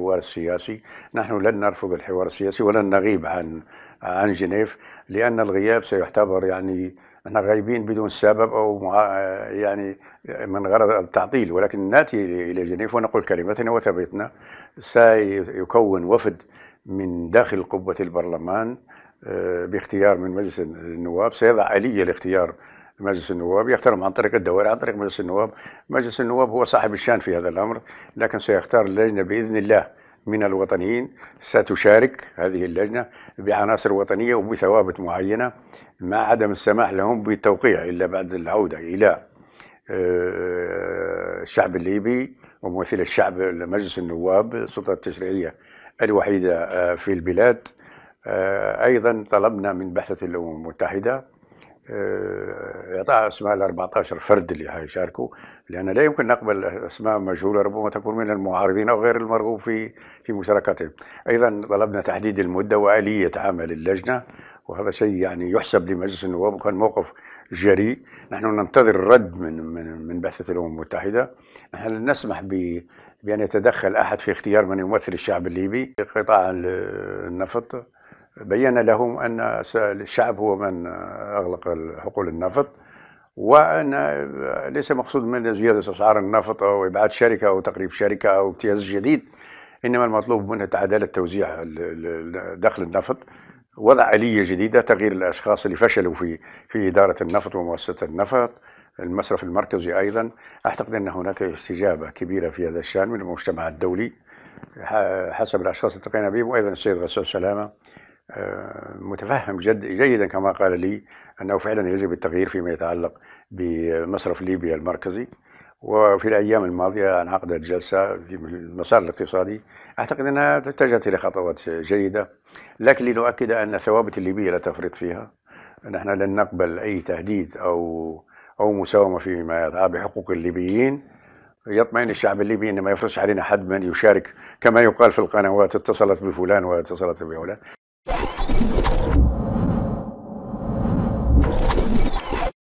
الحوار السياسي نحن لن نرفض الحوار السياسي ولن نغيب عن عن جنيف لأن الغياب سيعتبر يعني احنا غايبين بدون سبب او مع يعني من غرض التعطيل ولكن ناتي الى جنيف ونقول كلمتنا وثبتنا سيكون وفد من داخل قبه البرلمان آه، باختيار من مجلس النواب سيضع آلية لاختيار مجلس النواب يختارهم عن طريق الدوائر عن طريق مجلس النواب مجلس النواب هو صاحب الشان في هذا الأمر لكن سيختار اللجنة بإذن الله من الوطنيين ستشارك هذه اللجنة بعناصر وطنية وبثوابت معينة مع عدم السماح لهم بالتوقيع إلا بعد العودة إلى آه، الشعب الليبي وممثل الشعب مجلس النواب السلطة التشريعية الوحيدة آه، في البلاد آه، أيضا طلبنا من بعثة الأمم المتحدة آه، اعطاء اسماء ال 14 فرد اللي حيشاركوا لان لا يمكن نقبل اسماء مجهوله ربما تكون من المعارضين او غير المرغوب في في مشاركتهم. ايضا طلبنا تحديد المده واليه عمل اللجنه وهذا شيء يعني يحسب لمجلس النواب وكان موقف جريء، نحن ننتظر الرد من من من بعثه الامم المتحده، نحن نسمح ب بان يتدخل احد في اختيار من يمثل الشعب الليبي في قطاع النفط بين لهم أن الشعب هو من أغلق حقول النفط وأن ليس مقصود من زيادة أسعار النفط أو إبعاد شركة أو تقريب شركة أو ابتياز جديد إنما المطلوب منه تعادلة توزيع دخل النفط وضع آلية جديدة تغيير الأشخاص اللي فشلوا في في إدارة النفط ومؤسسة النفط المصرف المركزي أيضا أعتقد أن هناك استجابة كبيرة في هذا الشأن من المجتمع الدولي حسب الأشخاص التقينا بهم وأيضا السيد غسان سلامة آه، متفهم جد جيدا كما قال لي أنه فعلا يجب التغيير فيما يتعلق بمصرف ليبيا المركزي وفي الأيام الماضية انعقدت جلسة في المسار الاقتصادي أعتقد أنها اتجهت إلى خطوات جيدة لكن لنؤكد أن الثوابت الليبية لا تفرط فيها نحن لن نقبل أي تهديد أو أو مساومة فيما يتعلق بحقوق الليبيين يطمئن الشعب الليبي أن ما يفرضش علينا حد من يشارك كما يقال في القنوات اتصلت بفلان واتصلت بفلان